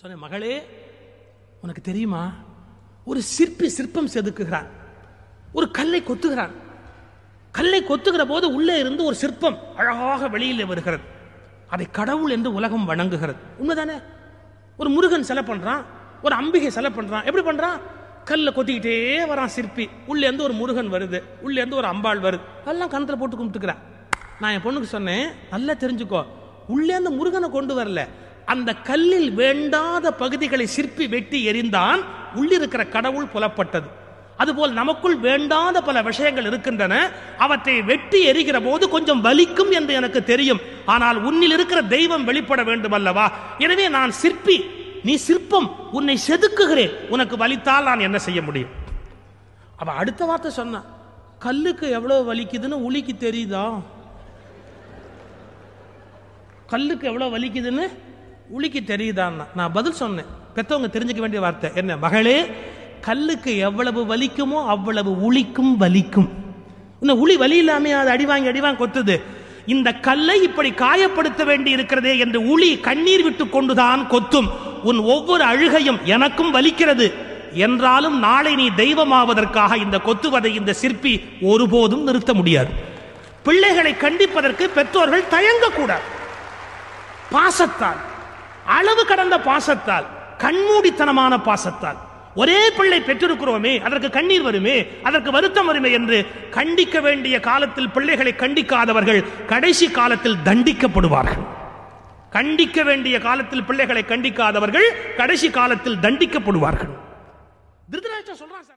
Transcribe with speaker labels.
Speaker 1: சொன்னேன் மகளே உனக்கு தெரியுமா ஒரு சிற்பி சிற்பம் செதுக்குகிறான் ஒரு கல்லை கொத்துகிறான் கல்லை கொத்துகிற போது உள்ளே இருந்து ஒரு சிற்பம் அழகாக வெளியில் வருகிறது அதை கடவுள் என்று உலகம் வணங்குகிறது உண்மைதானே ஒரு முருகன் செலை பண்ணுறான் ஒரு அம்பிகை செலை பண்ணுறான் எப்படி பண்ணுறான் கல்லை கொத்திக்கிட்டே வரான் சிற்பி உள்ளேருந்து ஒரு முருகன் வருது உள்ளேருந்து ஒரு அம்பாள் வருது எல்லாம் கணத்துல போட்டு கும்பிட்டுக்கிறேன் நான் என் பொண்ணுக்கு சொன்னேன் நல்லா தெரிஞ்சுக்கோ உள்ளேருந்து முருகனை கொண்டு வரல அந்த கல்லில் வேண்டாத பகுதிகளை சிற்பி வெட்டி எரிந்தான் உள்ளிருக்கிற கடவுள் புலப்பட்டது அதுபோல் நமக்குள் வேண்டாத பல விஷயங்கள் இருக்கின்றன அவற்றை வெட்டி எரிகிற போது கொஞ்சம் வலிக்கும் என்று எனக்கு தெரியும் ஆனால் உன்னில் இருக்கிற தெய்வம் வெளிப்பட வேண்டும் அல்லவா எனவே நான் சிற்பி நீ சிற்பம் உன்னை செதுக்குகிறேன் உனக்கு வலித்தால் நான் என்ன செய்ய முடியும் அவ அடுத்த வார்த்தை சொன்ன கல்லுக்கு எவ்வளவு வலிக்குதுன்னு உளிக்கு தெரியுதா கல்லுக்கு எவ்வளவு வலிக்குதுன்னு உளிக்கு தெரியுதான்னா நான் பதில் சொன்னேன் பெற்றவங்க தெரிஞ்சுக்க வேண்டிய வார்த்தை என்ன மகளே கல்லுக்கு எவ்வளவு வலிக்குமோ அவ்வளவு உளிக்கும் வலிக்கும் இந்த உளி வலி இல்லாமே அது அடிவாங்கி அடிவாங்க கொத்துது இந்த கல்லை இப்படி காயப்படுத்த வேண்டி இருக்கிறதே என்று உளி கண்ணீர் விட்டு கொண்டுதான் கொத்தும் உன் ஒவ்வொரு அழுகையும் எனக்கும் வலிக்கிறது என்றாலும் நாளை நீ தெய்வமாவதற்காக இந்த கொத்துவதை இந்த சிற்பி ஒருபோதும் நிறுத்த முடியாது பிள்ளைகளை கண்டிப்பதற்கு பெற்றோர்கள் தயங்கக்கூடாது பாசத்தான் அளவு கடந்த பாசத்தால் கண்மூடித்தனமான பாசத்தால் ஒரே பிள்ளை பெற்றிருக்கிறோமே அதற்கு கண்ணீர் வருமே அதற்கு வருத்தம் வருமே என்று கண்டிக்க வேண்டிய காலத்தில் பிள்ளைகளை கண்டிக்காதவர்கள் கடைசி காலத்தில் தண்டிக்கப்படுவார்கள் கண்டிக்க வேண்டிய காலத்தில் பிள்ளைகளை கண்டிக்காதவர்கள் கடைசி காலத்தில் தண்டிக்கப்படுவார்கள் திருதராஜா சொல்றான்